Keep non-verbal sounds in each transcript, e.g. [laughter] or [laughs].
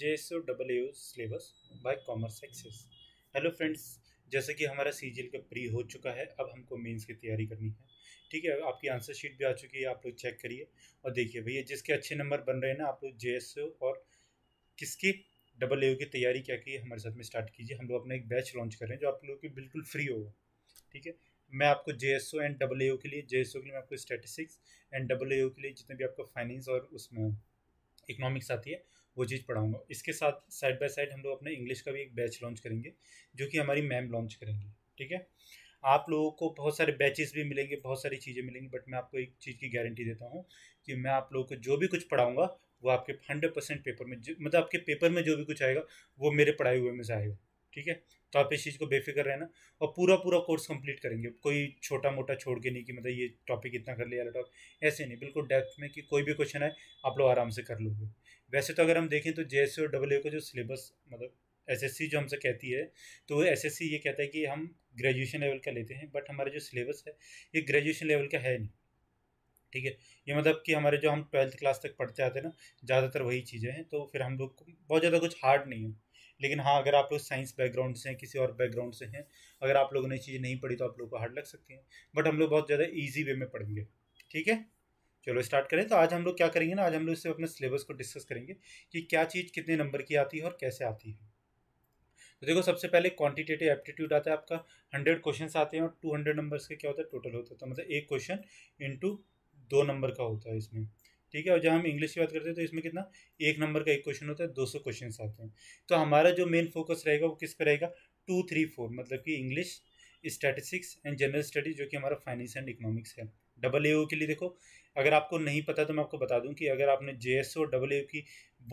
J S O double syllabus by commerce access hello friends जैसे कि हमारा सी जी का प्री हो चुका है अब हमको मेंस की तैयारी करनी है ठीक है आपकी आंसर शीट भी आ चुकी है आप लोग चेक करिए और देखिए भैया जिसके अच्छे नंबर बन रहे हैं ना आप लोग जे और किसकी डबल ए की तैयारी क्या की हमारे साथ में स्टार्ट कीजिए हम लोग अपना एक बैच लॉन्च कर रहे हैं जो आप लोगों की बिल्कुल फ्री होगा ठीक है मैं आपको J S O and double A के लिए जे एस ओ के लिए मैं आपको स्टेटिस्टिक्स एंड डबल ए के लिए जितने भी आपको फाइनेंस और उसमें इकोनॉमिक्स आती है वो चीज़ पढ़ाऊँगा इसके साथ साइड बाय साइड हम लोग अपने इंग्लिश का भी एक बैच लॉन्च करेंगे जो कि हमारी मैम लॉन्च करेंगी ठीक है आप लोगों को बहुत सारे बैचेस भी मिलेंगे बहुत सारी चीज़ें मिलेंगी बट मैं आपको एक चीज़ की गारंटी देता हूँ कि मैं आप लोगों को जो भी कुछ पढ़ाऊँगा वो आपके हंड्रेड परसेंट पेपर में मतलब आपके पेपर में जो भी कुछ आएगा वो मेरे पढ़ाए हुए में से आएगा ठीक है तो आप इस चीज़ को बेफिक्र रहना और पूरा पूरा कोर्स कंप्लीट करेंगे कोई छोटा मोटा छोड़ के नहीं कि मतलब ये टॉपिक इतना कर लिया टॉपिक ऐसे नहीं बिल्कुल डेप्थ में कि कोई भी क्वेश्चन आए आप लोग आराम से कर लोगे वैसे तो अगर हम देखें तो जे एस और डब्ल्यू का जो सिलेबस मतलब एस जो हमसे कहती है तो एस ये कहता है कि हम ग्रेजुएशन लेवल का लेते हैं बट हमारा जो सिलेबस है ये ग्रेजुएशन लेवल का है नहीं ठीक है ये मतलब कि हमारे जो हम ट्वेल्थ क्लास तक पढ़ते आते हैं ना ज़्यादातर वही चीज़ें हैं तो फिर हम लोग को बहुत ज़्यादा कुछ हार्ड नहीं है लेकिन हाँ अगर आप लोग साइंस बैकग्राउंड से हैं किसी और बैकग्राउंड से हैं अगर आप लोगों ने चीज़ नहीं पढ़ी तो आप लोगों को हार्ड लग सकती हैं बट हम लोग बहुत ज़्यादा ईजी वे में पढ़ेंगे ठीक है चलो स्टार्ट करें तो आज हम लोग क्या करेंगे ना आज हम लोग इससे अपने सिलेबस को डिस्कस करेंगे कि क्या चीज़ कितने नंबर की आती है और कैसे आती है तो देखो सबसे पहले क्वांटिटेटिव एप्टीट्यूड आता है आपका हंड्रेड क्वेश्चन आते हैं और टू हंड्रेड नंबर्स के क्या होता है टोटल होता है तो मतलब एक क्वेश्चन इंटू दो नंबर का होता है इसमें ठीक है और जब हम इंग्लिश की बात करते हैं तो इसमें कितना एक नंबर का एक क्वेश्चन होता है दो सौ क्वेश्चन आते हैं तो हमारा जो मेन फोकस रहेगा वो किस पर रहेगा टू थ्री फोर मतलब कि English statistics and general studies जो कि हमारा फाइनेंस एंड इकोनॉमिक्स है डबल ए के लिए देखो अगर आपको नहीं पता तो मैं आपको बता दूं कि अगर आपने जे एस और डबल ए की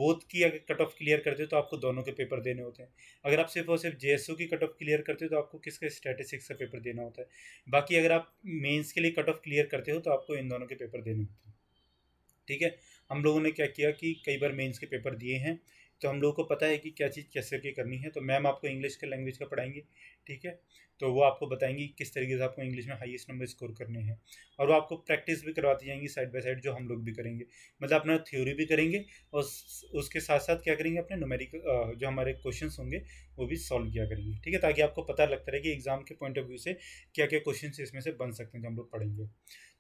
बोथ की अगर कट ऑफ क्लियर करते हो तो आपको दोनों के पेपर देने होते हैं अगर आप सिर्फ और सिर्फ जे एस ओ की कट ऑफ क्लियर करते हो तो आपको किसके स्टैटिस्टिक्स का पेपर देना होता है बाकी अगर आप मेंस के लिए कट ऑफ क्लियर करते हो तो आपको इन दोनों के पेपर देने होते हैं ठीक है हम लोगों ने क्या किया कि कई बार मेंस के पेपर दिए हैं तो हम लोगों को पता है कि क्या चीज़ कैसे की करनी है तो मैम आपको इंग्लिश के लैंग्वेज का पढ़ाएंगे ठीक है तो वो आपको बताएंगी किस तरीके से आपको इंग्लिश में हाईएस्ट नंबर स्कोर करने हैं और वो आपको प्रैक्टिस भी करवाती जाएंगी साइड बाय साइड जो हम लोग भी करेंगे मतलब अपना थ्योरी भी करेंगे और उसके साथ साथ क्या करेंगे अपने नोमेरिक जो हमारे क्वेश्चन होंगे वो भी सॉल्व किया करेंगे ठीक है ताकि आपको पता लगता रहे कि एग्जाम के पॉइंट ऑफ व्यू से क्या क्या क्वेश्चन इसमें से बन सकते हैं जो हम लोग पढ़ेंगे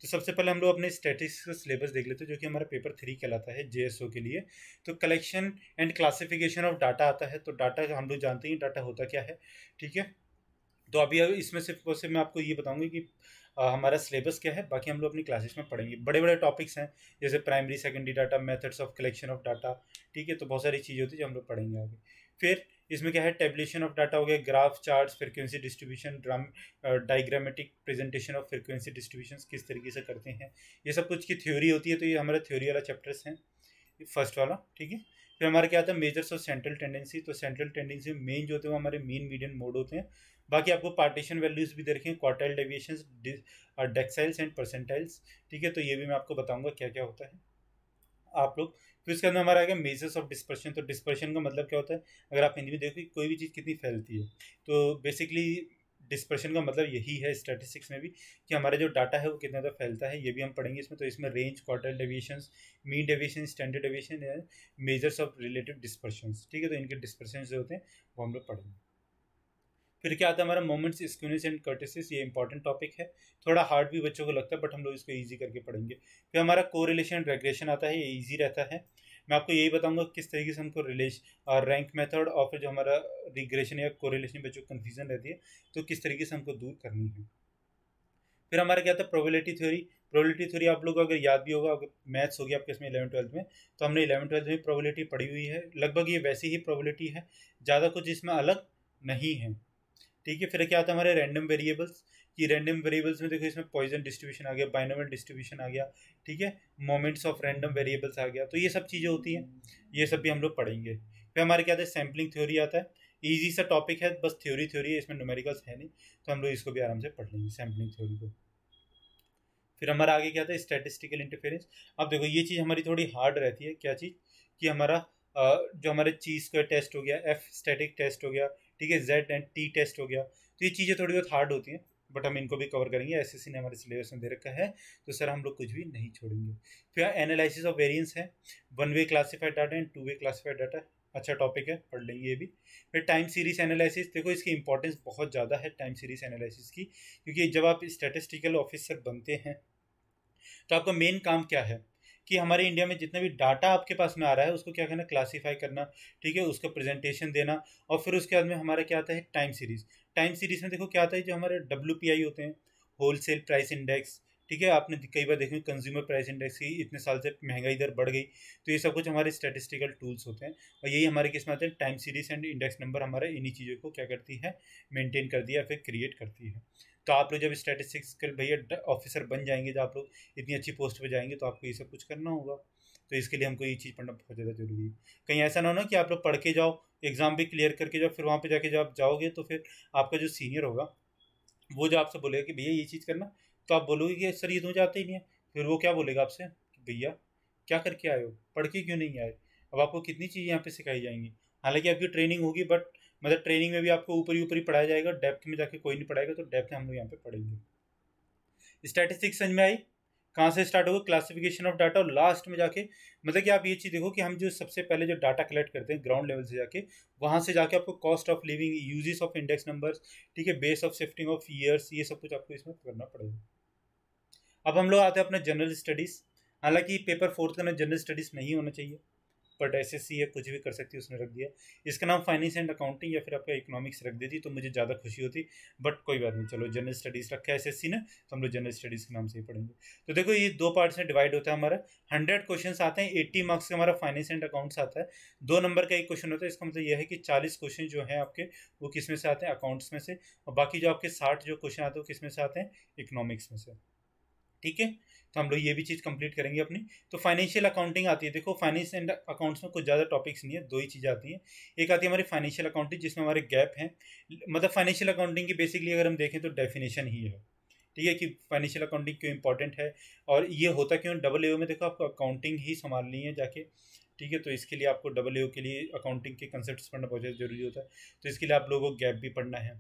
तो सबसे पहले हम लोग अपने स्टेटिक्स का सिलेबस देख लेते हैं जो कि हमारा पेपर थ्री कहलाता है जे के लिए तो collection and classification of data आता है तो डाटा हम लोग जानते हैं डाटा होता क्या है ठीक है तो अभी इसमें से वैसे मैं आपको ये बताऊंगी कि आ, हमारा सिलेबस क्या है बाकी हम लोग अपनी क्लासेस में पढ़ेंगे बड़े बड़े टॉपिक्स हैं जैसे primary secondary data methods of collection of data ठीक है तो बहुत सारी चीज़ें होती है जो हम लोग पढ़ेंगे आगे फिर इसमें क्या है टेबलेशन ऑफ डाटा हो गया graph charts frequency distribution dram diagrammatic presentation of frequency distribution किस तरीके से करते हैं ये सब कुछ की थ्योरी होती है तो ये हमारे थ्योरी वाला चैप्टर्स हैं फर्स्ट वाला ठीक है फिर हमारे क्या आता है मेजर्स ऑफ सेंट्रल टेंडेंसी तो सेंट्रल टेंडेंसी मेन जो होते हैं वो हमारे मेन मीडियम मोड होते हैं बाकी आपको पार्टीशन वैल्यूज भी देखें quartile deviation deciles and percentiles ठीक है तो ये भी मैं आपको बताऊंगा क्या क्या होता है आप लोग फिर उसके अंदर हमारा आ गया मेजर्स ऑफ डिस्पर्शन तो डिस्पर्शन का मतलब क्या होता है अगर आप हिंदी में देखो कोई भी चीज़ कितनी फैलती है तो बेसिकली डिस्पर्शन का मतलब यही है स्टैटिस्टिक्स में भी कि हमारा जो डाटा है वो कितना ज़्यादा फैलता है ये भी हम पढ़ेंगे इसमें तो इसमें range quarter deviation mean deviation standard deviation measures of relative dispersion ठीक है तो इनके डिस्पर्शन जो होते हैं वो हम लोग पढ़ेंगे फिर क्या आता है हमारा मोमेंट्स स्क्यूनेस एंड कर्टिसिस ये इंपॉर्टेंट टॉपिक है थोड़ा हार्ड भी बच्चों को लगता है बट हम लोग इसको ईजी करके पढ़ेंगे फिर हमारा को रिलेशन एंड रेगुलेशन आता है ये ईजी रहता है मैं आपको यही बताऊंगा किस तरीके से हमको रिलेश रैंक मेथड और फिर जो हमारा रिग्रेशन या कोरिलेशन बच्चों कन्फ्यूजन रहती है तो किस तरीके से हमको दूर करनी है फिर हमारा क्या था प्रोबेबिलिटी थ्योरी प्रोबेबिलिटी थ्योरी आप लोग अगर याद भी होगा अगर मैथ्स होगी आपके इसमें इलेवन ट्वेल्थ में तो हमने इलेवन ट्वेल्थ में प्रोबेबिलिटी पढ़ी हुई है लगभग ये वैसी ही प्रोबेबिलिटी है ज़्यादा कुछ इसमें अलग नहीं है ठीक है फिर क्या आता है हमारे रैंडम वेरिएबल्स कि रैंडम वेरिएबल्स में देखो इसमें पॉइजन डिस्ट्रीब्यूशन आ गया बाइनोमल डिस्ट्रीब्यूशन आ गया ठीक है मोमेंट्स ऑफ रैंडम वेरिएबल्स आ गया तो ये सब चीज़ें होती हैं ये सब भी हम लोग पढ़ेंगे फिर हमारे क्या आता है सैम्पलिंग थ्योरी आता है ईजी सा टॉपिक है बस थ्योरी थ्योरी है इसमें न्यूमेरिकल्स है नहीं तो हम लोग इसको भी आराम से पढ़ लेंगे सैम्पलिंग थ्योरी को फिर हमारा आगे क्या था स्टैटिस्टिकल इंटरफेरेंस अब देखो ये चीज़ हमारी थोड़ी हार्ड रहती है क्या चीज़ कि हमारा जो हमारे चीज़ का टेस्ट हो गया एफ स्टैटिक टेस्ट हो गया ठीक है जेड एंड टी टेस्ट हो गया तो ये चीज़ें थोड़ी बहुत हार्ड होती हैं बट हम इनको भी कवर करेंगे एस ने हमारे सिलेबस में दे रखा है तो सर हम लोग कुछ भी नहीं छोड़ेंगे फिर एनालिसिस ऑफ वेरियंस है one way classified data and two way classified data अच्छा टॉपिक है पढ़ लेंगे ये भी फिर टाइम सीरीज एनालिसिस देखो इसकी इंपॉर्टेंस बहुत ज़्यादा है टाइम सीरीज एनालिसिस की क्योंकि जब आप स्टेटिस्टिकल ऑफिसर बनते हैं तो आपका मेन काम क्या है कि हमारे इंडिया में जितना भी डाटा आपके पास में आ रहा है उसको क्या करना क्लासीफाई करना ठीक है उसका प्रेजेंटेशन देना और फिर उसके बाद में हमारा क्या आता है टाइम सीरीज टाइम सीरीज में देखो क्या आता है जो हमारे डब्ल्यू होते हैं होलसेल प्राइस इंडेक्स ठीक है आपने कई बार देखें कंज्यूमर प्राइस इंडेक्स की इतने साल से महंगाई दर बढ़ गई तो ये सब कुछ हमारे स्टैटिस्टिकल टूल्स होते हैं और यही हमारे किस में आते हैं time series and index number हमारे इन्हीं चीज़ों को क्या करती है मेंटेन करती है या फिर क्रिएट करती है तो आप लोग जब स्टैटिस्टिक्स भैया ऑफिसर बन जाएंगे जब आप लोग इतनी अच्छी पोस्ट पर जाएंगे तो आपको ये सब कुछ करना होगा तो इसके लिए हमको ये चीज़ पढ़ना बहुत ज़्यादा जरूरी है कहीं ऐसा ना हो ना कि आप लोग पढ़ के जाओ एग्ज़ाम भी क्लियर करके जाओ फिर वहाँ पर जाके जब आप जाओगे तो फिर आपका जो सीनियर होगा वो जो आपसे बोलेगा कि भैया ये चीज़ करना तो आप बोलोगे कि सर ये तो जाते ही नहीं है फिर वो क्या बोलेगा आपसे भैया क्या करके आए हो पढ़ के क्यों नहीं आए अब आपको कितनी चीज़ें यहाँ पर सिखाई जाएंगी हालांकि आपकी ट्रेनिंग होगी बट मतलब ट्रेनिंग में भी आपको ऊपर ही ऊपर ही पढ़ाया जाएगा डेप्थ में जाके कोई नहीं पढ़ाएगा तो डेप्थ हम लोग यहाँ पे पढ़ेंगे स्टैटिस्टिक्स समझ में आई कहाँ से स्टार्ट होगा क्लासिफिकेशन ऑफ डाटा और लास्ट में जाके मतलब कि आप ये चीज़ देखो कि हम जो सबसे पहले जो डाटा कलेक्ट करते हैं ग्राउंड लेवल से जाके वहाँ से जाके आपको cost of living uses of index numbers ठीक है base of shifting of years ये सब कुछ आपको इसमें करना पड़ेगा अब हम लोग आते हैं अपने जनरल स्टडीज़ हालांकि पेपर फोर्थ का ना जनरल स्टडीज़ नहीं होना चाहिए बट एस एस सी या कुछ भी कर सकती है उसने रख दिया इसका नाम फाइनेंस एंड अकाउंटिंग या फिर आपका इकोनॉमिक्स रख देती तो मुझे ज़्यादा खुशी होती बट कोई बात नहीं चलो जनरल स्टडीज़ रखा है एस एस सी ने तो हम लोग जनरल स्टडीज़ के नाम से ही पढ़ेंगे तो देखो ये दो पार्ट से डिवाइड होता है हमारा हंड्रेड क्वेश्चन आते हैं एट्टी मार्क्स का हमारा फाइनेंस एंड अकाउंट्स आता है दो नंबर का एक क्वेश्चन होता है इसका मतलब यह है कि चालीस क्वेश्चन जो है आपके वो किस में से आते हैं अकाउंट्स में से और बाकी जो आपके साठ जो क्वेश्चन आते हैं वो किस में से आते हैं इकोनॉमिक्स में से ठीक है तो हम लोग ये भी चीज़ कंप्लीट करेंगे अपनी तो फाइनेंशियल अकाउंटिंग आती है देखो फाइनेंस एंड अकाउंट्स में कुछ ज़्यादा टॉपिक्स नहीं है दो ही चीज़ें आती हैं एक आती है हमारी फाइनेंशियल अकाउंटिंग जिसमें हमारे गैप हैं मतलब फाइनेंशियल अकाउंटिंग की बेसिकली अगर हम देखें तो डेफिनेशन ही है ठीक है कि फाइनेंशियल अकाउंटिंग क्यों इंपॉर्टेंट है और ये होता क्यों डबल ए में देखो आपको अकाउंटिंग ही संभालनी है जाके ठीक है तो इसके लिए आपको डबल ए के लिए अकाउंटिंग के कंसेप्ट पढ़ना बहुत ज़्यादा जरूरी होता है तो इसके लिए आप लोगों को गैप भी पढ़ना है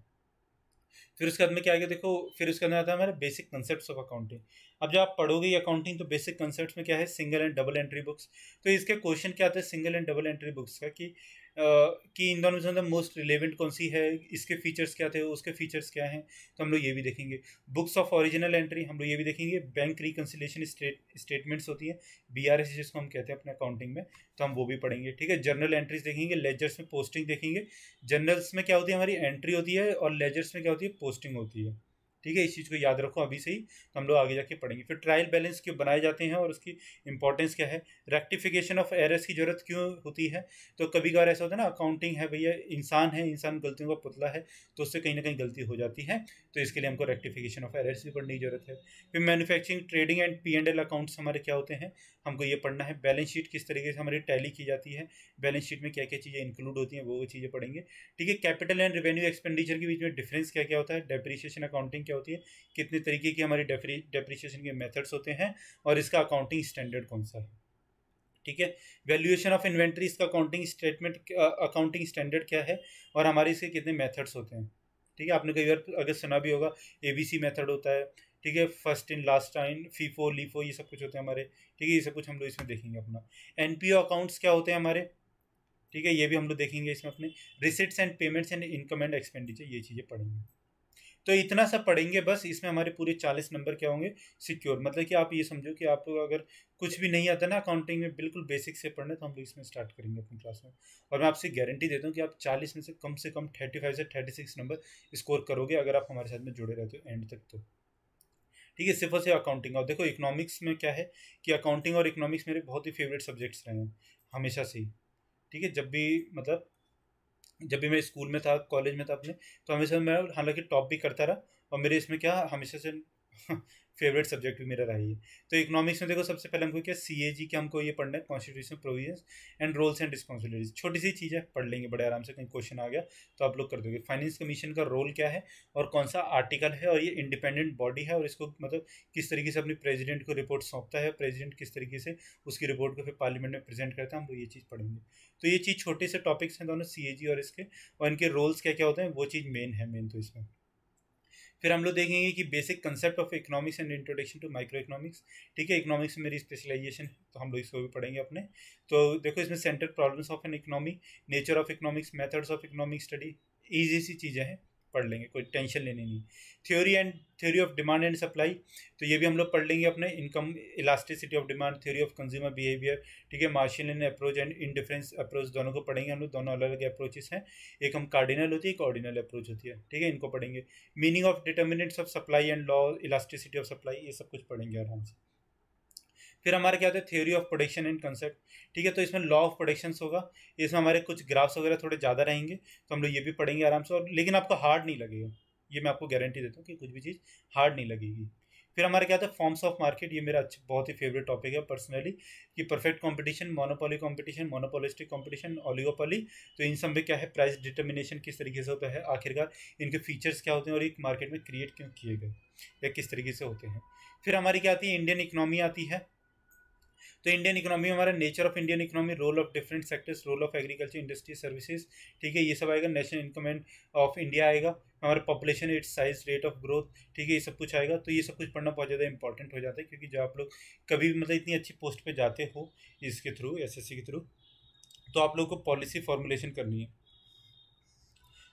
फिर उसके बाद में क्या आ गया देखो फिर उसके अंदर आता है हमारे बेसिक कंसेप्ट ऑफ अकाउंटिंग अब जब आप पढ़ोगे अकाउंटिंग तो बेसिक कंसेप्ट में क्या है single and double entry books तो इसके क्वेश्चन क्या आता है single and double entry books का कि कि इन दोनों में से मोस्ट रिलेवेंट कौन सी है इसके फीचर्स क्या थे उसके फीचर्स क्या हैं तो हम लोग ये भी देखेंगे बुक्स ऑफ ओरिजिनल एंट्री हम लोग ये भी देखेंगे बैंक रिकन्सिलेशन स्टेटमेंट्स होती है बी आर एस जिसको हम कहते हैं अपने अकाउंटिंग में तो हम वो भी पढ़ेंगे ठीक है जर्नल एंट्रीज देखेंगे लेजर्स में पोस्टिंग देखेंगे जर्नल्स में क्या होती है हमारी एंट्री होती है और लेजर्स में क्या होती है पोस्टिंग होती है ठीक है इस चीज़ को याद रखो अभी से ही तो हम लोग आगे जाके पढ़ेंगे फिर ट्रायल बैलेंस क्यों बनाए जाते हैं और उसकी इंपॉर्टेंस क्या है रेक्टिफिकेशन ऑफ एरर्स की ज़रूरत क्यों होती है तो कभी कभार ऐसा होता है ना अकाउंटिंग है भैया इंसान है इंसान गलतियों का पुतला है तो उससे कहीं ना कहीं गलती हो जाती है तो इसके लिए हमको रेक्टिफिकेशन ऑफ एरर्स भी पढ़ने की ज़रूरत है फिर manufacturing trading and P and L accounts हमारे क्या होते हैं हमको ये पढ़ना है बैलेंस शीट किस तरीके से हमारी टैली की जाती है बैलेंस शीट में क्या क्या चीज़ें इंक्लूड होती हैं वो वो चीज़ें पढ़ेंगे ठीक है कैपिटल एंड रेवेन्यू एक्सपेंडिचर के बीच में डिफरेंस क्या क्या होता है डेप्रिसिएशन अकाउंटिंग क्या होती है कितने तरीके की हमारी डेप्रिसिएशन के मेथड्स होते हैं और इसका अकाउंटिंग स्टैंडर्ड कौन सा है ठीक है वैल्यूएशन ऑफ इन्वेंट्री इसका अकाउंटिंग स्टेटमेंट अकाउंटिंग स्टैंडर्ड क्या है और हमारे इसके कितने मेथड्स होते हैं ठीक है आपने कई बार अगर सुना भी होगा ए बी सी मेथड होता है ठीक है first in last time FIFO LIFO ये सब कुछ होते हैं हमारे ठीक है ये सब कुछ हम लोग इसमें देखेंगे अपना एन पी ओ अकाउंट्स क्या होते हैं हमारे ठीक है ये भी हम लोग देखेंगे इसमें अपने receipts and payments and income and expenditure ये चीज़ें पढ़ेंगे तो इतना सा पढ़ेंगे बस इसमें हमारे पूरे चालीस नंबर क्या होंगे सिक्योर मतलब कि आप ये समझो कि आपको अगर कुछ भी नहीं आता ना अकाउंटिंग में बिल्कुल बेसिक से पढ़ने तो हम लोग इसमें स्टार्ट करेंगे अपनी क्लास में और मैं आपसे गारंटी देता हूँ कि आप चालीस में से कम से कम थर्टी फाइव से थर्टी सिक्स नंबर स्कोर करोगे अगर आप हमारे साथ में जुड़े रहते हो एंड तक तो ठीक है सिर्फ और सिर्फ अकाउंटिंग और देखो इकोनॉमिक्स में क्या है कि अकाउंटिंग और इकोनॉमिक्स मेरे बहुत ही फेवरेट सब्जेक्ट्स रहे हैं हमेशा से ही ठीक है जब भी मतलब जब भी मैं स्कूल में था कॉलेज में था अपने तो हमेशा मैं हालांकि टॉप भी करता रहा और मेरे इसमें क्या हमेशा से [laughs] फेवरेट सब्जेक्ट भी मेरा रहा है तो इकोनॉमिक्स में देखो सबसे पहले हमको क्या सी ए जी के हमको ये पढ़ना है constitution provision and roles and responsibilities छोटी सी चीज़ है पढ़ लेंगे बड़े आराम से कहीं क्वेश्चन आ गया तो आप लोग कर दोगे फाइनेंस कमीशन का रोल क्या है और कौन सा आर्टिकल है और ये इंडिपेंडेंट बॉडी है और इसको मतलब किस तरीके से अपने प्रेजिडेंट को रिपोर्ट सौंपता है प्रेजिडेंट किस तरीके से उसकी रिपोर्ट को फिर पार्लियामेंट में प्रेजेंट करता है हम ये चीज़ पढ़ेंगे तो ये चीज़ छोटे से टॉपिक्स हैं दोनों सी ए जी और इसके और इनके रोल्स क्या क्या होते हैं वो चीज़ मेन है मेन तो इसमें फिर हम लोग देखेंगे कि basic concept of economics and introduction to micro economics ठीक है इकोनॉमिक्स में मेरी स्पेशलाइजेशन है तो हम लोग इसको भी पढ़ेंगे अपने तो देखो इसमें centre problems of an economy nature of economics methods of economic study easy सी चीज़ें हैं पढ़ लेंगे कोई टेंशन लेने नहीं theory and theory of demand and supply तो ये भी हम लोग पढ़ लेंगे अपने income elasticity of demand theory of consumer behaviour ठीक है Marshall and approach and indifference approach दोनों को पढ़ेंगे हम लोग दोनों अलग अलग अप्रोचेस हैं एक हम कार्डिनल होती है एक ऑर्डिनल अप्रोच होती है ठीक है इनको पढ़ेंगे meaning of determinants of supply and law elasticity of supply ये सब कुछ पढ़ेंगे आराम से फिर हमारे क्या होते हैं theory of production and concept ठीक है तो इसमें लॉ ऑफ प्रोडक्शन होगा इसमें हमारे कुछ ग्राफ्स वगैरह थोड़े ज़्यादा रहेंगे तो हम लोग ये भी पढ़ेंगे आराम से और लेकिन आपको हार्ड नहीं लगेगा ये मैं आपको गारंटी देता हूँ कि कुछ भी चीज़ हार्ड नहीं लगेगी फिर हमारे क्या था फॉर्म्स ऑफ मार्केट ये मेरा अच्छा बहुत ही फेवरेट टॉपिक है पर्सनली कि perfect competition monopoly competition monopolistic competition oligopoly तो इन सब में क्या है प्राइस डिटर्मिनेशन किस तरीके से होता है आखिरकार इनके फीचर्स क्या होते हैं और एक मार्केट में क्रिएट क्यों किए गए या किस तरीके से होते हैं फिर हमारी क्या आती है इंडियन इकनॉमी आती है तो इंडियन इकोनॉमी हमारा nature of Indian economy role of different sectors role of agriculture industry services ठीक है ये सब आएगा national income and of India आएगा हमारे population its size rate of growth ठीक है ये सब कुछ आएगा तो ये सब कुछ पढ़ना बहुत ज़्यादा इंपॉर्टेंट हो जाता है क्योंकि जब आप लोग कभी भी मतलब इतनी अच्छी पोस्ट पर जाते हो इसके थ्रू एस के थ्रू तो आप लोग को पॉलिसी फॉर्मुलेशन करनी है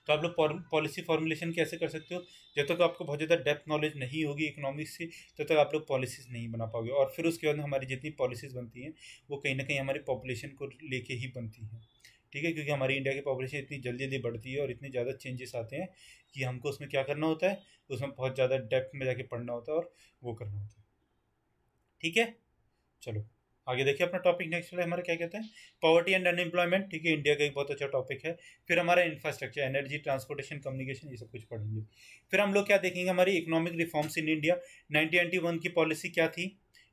तो आप लोग पॉलिसी फॉर्मुलेशन कैसे कर सकते हो जब तक आपको बहुत ज़्यादा डेप्थ नॉलेज नहीं होगी इकोनॉमिक्स से तब तक आप लोग पॉलिसीज़ नहीं बना पाओगे और फिर उसके बाद हमारी जितनी पॉलिसीज़ बनती हैं वो कहीं ना कहीं हमारी पॉपुलेशन को लेके ही बनती हैं ठीक है क्योंकि हमारी इंडिया की पॉपुलेशन इतनी जल्दी जल्दी बढ़ती है और इतने ज़्यादा चेंजेस आते हैं कि हमको उसमें क्या करना होता है उसमें बहुत ज़्यादा डेप्थ में जाके पढ़ना होता है और वो करना होता है ठीक है चलो आगे देखिए अपना टॉपिक नेक्स्ट वाला हमारे क्या कहते हैं पॉवर्टी एंड अनएम्प्लॉयमेंट ठीक है इंडिया का एक बहुत अच्छा टॉपिक है फिर हमारा इंफ्रास्ट्रक्चर एनर्जी ट्रांसपोर्टेशन कम्युनिकेशन ये सब कुछ पढ़ेंगे फिर हम लोग क्या देखेंगे हमारी economic reforms in India nineteen की पॉलिसी क्या थी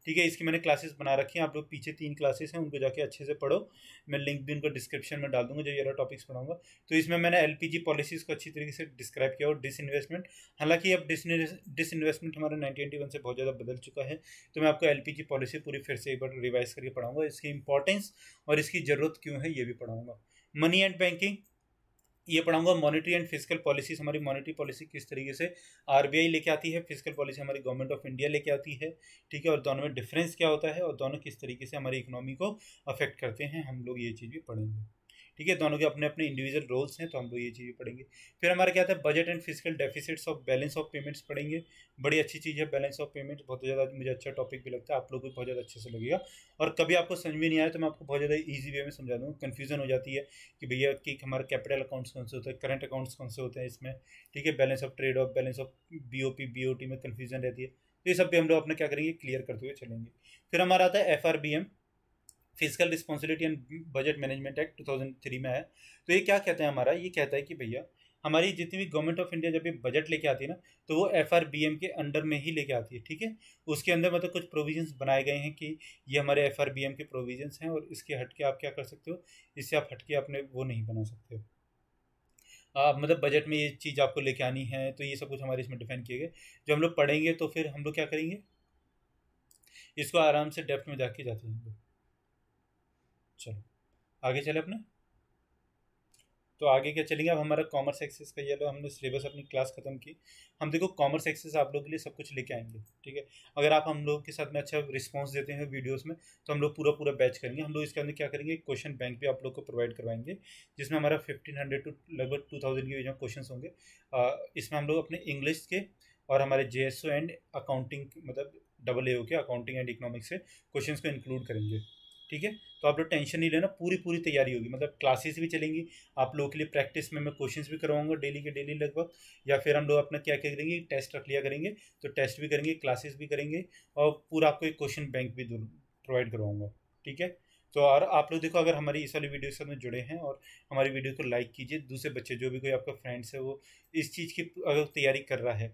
ठीक है इसकी मैंने क्लासेस बना रखी हैं आप लोग पीछे तीन क्लासेस हैं उनको जाके अच्छे से पढ़ो मैं लिंक भी उनको डिस्क्रिप्शन में डाल दूंगा जो ये टॉपिक्स पढ़ाऊंगा तो इसमें मैंने एल पॉलिसीज़ को अच्छी तरीके से डिस्क्राइब किया और डिस इन्वेस्टमेंट हालांकि अब डिस इन्वेस्टमेंट हमारा नाइनटीन से बहुत ज़्यादा बदल चुका है तो मैं आपको एल पॉलिसी पूरी फिर से एक बार रिवाइज करके पढ़ाऊँगा इसकी इंपॉर्टेंस और इसकी ज़रूरत क्यों है ये भी पढ़ाऊँगा मनी एंड बैंकिंग ये पढ़ाऊंगा मॉनेटरी एंड फिजिकल पॉलिसीज हमारी मॉनिटरी पॉलिसी किस तरीके से आरबीआई लेके आती है फिजिकल पॉलिसी हमारी गवर्नमेंट ऑफ इंडिया लेके आती है ठीक है और दोनों में डिफरेंस क्या होता है और दोनों किस तरीके से हमारी इकोनॉमी को अफेक्ट करते हैं हम लोग ये चीज़ भी पढ़ेंगे ठीक है दोनों के अपने अपने इंडिविजुअल रोल्स हैं तो हम लोग ये चीज़ें पढ़ेंगे फिर हमारे क्या था budget and physical deficits of balance of payments पढ़ेंगे बड़ी अच्छी चीज़ है बैलेंस ऑफ पेमेंट्स बहुत ज़्यादा मुझे अच्छा टॉपिक भी लगता है आप लोग को बहुत ज़्यादा अच्छे से लगेगा और कभी आपको समझ में नहीं आया तो मैं आपको बहुत ज़्यादा ईजी वे में समझा दूँगा कन्फ्यूजन हो जाती है कि भैया कि हमारे कैपिटल अकाउंट्स कौन से होते हैं करंट अकाउंट्स कौन से होते हैं इसमें ठीक है balance of trade of balance of B O P B O T में कन्फ्यूजन रहती है तो ये सब भी हम लोग अपने क्या करेंगे क्लियर करते हुए चलेंगे फिर हमारा आता है F R B M physical responsibility and budget management act three में है तो ये क्या कहते हैं हमारा ये कहता है कि भैया हमारी जितनी भी गवर्नमेंट ऑफ इंडिया जब भी बजट लेके आती है ना तो वो एफ के अंडर में ही लेके आती है ठीक है उसके अंदर मतलब कुछ प्रोविजंस बनाए गए हैं कि ये हमारे एफ के प्रोविजंस हैं और इसके हट के आप क्या कर सकते हो इससे आप हट के अपने वो नहीं बना सकते हो आप मतलब बजट में ये चीज़ आपको लेके आनी है तो ये सब कुछ हमारे इसमें डिफाइन किए गए जब हम लोग पढ़ेंगे तो फिर हम लोग क्या करेंगे इसको आराम से डेप्थ में जाके जाते हैं चलो आगे चले अपने तो आगे क्या चलेंगे अब हमारा कॉमर्स एक्सेस का ये लो हमने सिलेबस अपनी क्लास खत्म की हम देखो कॉमर्स एक्सेस आप लोग के लिए सब कुछ लेके आएंगे ठीक है अगर आप हम लोग के साथ में अच्छा रिस्पांस देते हैं वीडियोस में तो हम लोग पूरा पूरा बैच करेंगे हम लोग इसके अंदर क्या करेंगे क्वेश्चन बैंक भी आप लोग को प्रोवाइड करवाएंगे जिसमें हमारा फिफ्टीन हंड्रेड टू लगभग टू थाउजेंड के क्वेश्चन होंगे इसमें हम लोग अपने इंग्लिश के और हमारे जे एंड अकाउंटिंग मतलब डबल ए के अकाउंटिंग एंड इकोनॉमिक्स से क्वेश्चन को इंक्लूड करेंगे ठीक है तो आप लोग टेंशन नहीं लेना पूरी पूरी तैयारी होगी मतलब क्लासेस भी चलेंगी आप लोगों के लिए प्रैक्टिस में मैं क्वेश्चंस भी करवाऊंगा डेली के डेली लगभग या फिर हम लोग अपना क्या क्या करेंगे टेस्ट रख लिया करेंगे तो टेस्ट भी करेंगे क्लासेस भी करेंगे और पूरा आपको एक क्वेश्चन बैंक भी प्रोवाइड करवाऊंगा ठीक है तो और आप लोग देखो अगर हमारी इस वाली वीडियो से हमें में जुड़े हैं और हमारी वीडियो को लाइक कीजिए दूसरे बच्चे जो भी कोई आपका फ्रेंड्स है वो इस चीज़ की अगर तैयारी कर रहा है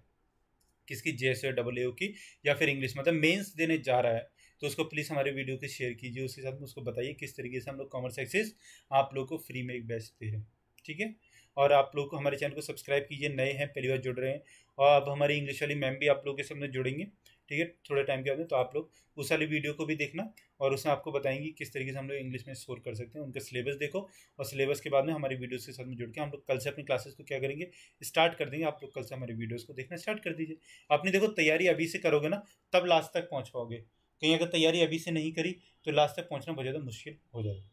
किसकी जे एस डबल ए की या फिर इंग्लिश मतलब मेंस देने जा रहा है तो उसको प्लीज़ हमारे वीडियो को शेयर कीजिए उसके साथ में उसको बताइए किस तरीके से हम लोग कॉमर्स एक्सेस आप लोग को फ्री में एक बैच दे रहे हैं ठीक है और आप लोग हमारे चैनल को सब्सक्राइब कीजिए नए हैं पहली बार जुड़ रहे हैं और अब हमारी इंग्लिश वाली मैम भी आप लोगों के सामने जुड़ेंगे ठीक है थोड़े टाइम के बाद तो आप लोग उस वाली वीडियो को भी देखना और उसमें आपको बताएंगे किस तरीके से हम लोग इंग्लिश में स्कोर कर सकते हैं उनका सिलेबस देखो और सिलेबस के बाद में हमारी वीडियोस के साथ में जुड़ के हम लोग कल से अपनी क्लासेस को क्या करेंगे स्टार्ट कर देंगे आप लोग कल से हमारी वीडियोज़ को देखना स्टार्ट कर दीजिए अपनी देखो तैयारी अभी से करोगे ना तब लास्ट तक पहुँच पाओगे कहीं अगर तैयारी अभी से नहीं करी तो लास्ट तक पहुँचना बहुत ज़्यादा मुश्किल हो जाएगा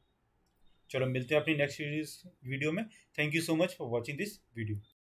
चलो मिलते हैं अपनी नेक्स्ट वीडियो में thank you so much for watching this video